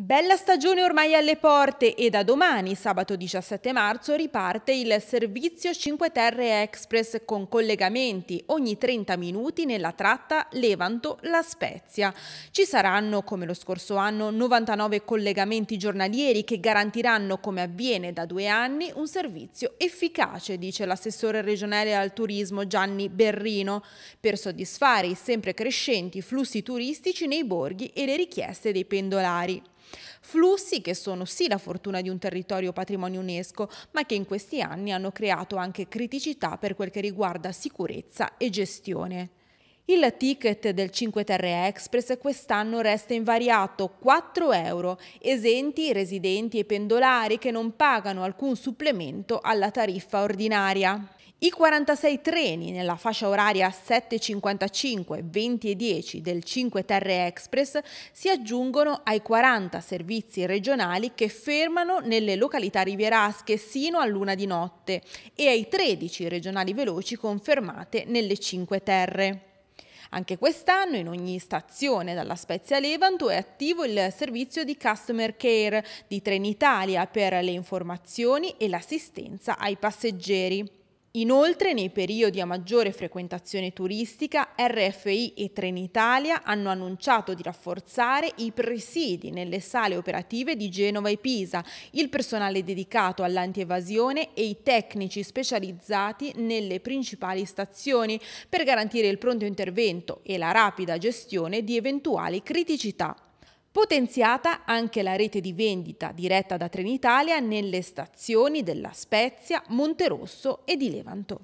Bella stagione ormai alle porte e da domani, sabato 17 marzo, riparte il servizio 5 Terre Express con collegamenti ogni 30 minuti nella tratta Levanto-La Spezia. Ci saranno, come lo scorso anno, 99 collegamenti giornalieri che garantiranno, come avviene da due anni, un servizio efficace, dice l'assessore regionale al turismo Gianni Berrino, per soddisfare i sempre crescenti flussi turistici nei borghi e le richieste dei pendolari. Flussi che sono sì la fortuna di un territorio patrimonio UNESCO, ma che in questi anni hanno creato anche criticità per quel che riguarda sicurezza e gestione. Il ticket del 5 Terre Express quest'anno resta invariato 4 euro, esenti i residenti e pendolari che non pagano alcun supplemento alla tariffa ordinaria. I 46 treni nella fascia oraria 7.55, 20 e 10 del 5 Terre Express si aggiungono ai 40 servizi regionali che fermano nelle località rivierasche sino a luna di notte e ai 13 regionali veloci confermate nelle 5 Terre. Anche quest'anno in ogni stazione dalla Spezia Levanto è attivo il servizio di Customer Care di Trenitalia per le informazioni e l'assistenza ai passeggeri. Inoltre, nei periodi a maggiore frequentazione turistica, RFI e Trenitalia hanno annunciato di rafforzare i presidi nelle sale operative di Genova e Pisa, il personale dedicato all'antievasione e i tecnici specializzati nelle principali stazioni per garantire il pronto intervento e la rapida gestione di eventuali criticità. Potenziata anche la rete di vendita diretta da Trenitalia nelle stazioni della Spezia, Monterosso e di Levanto.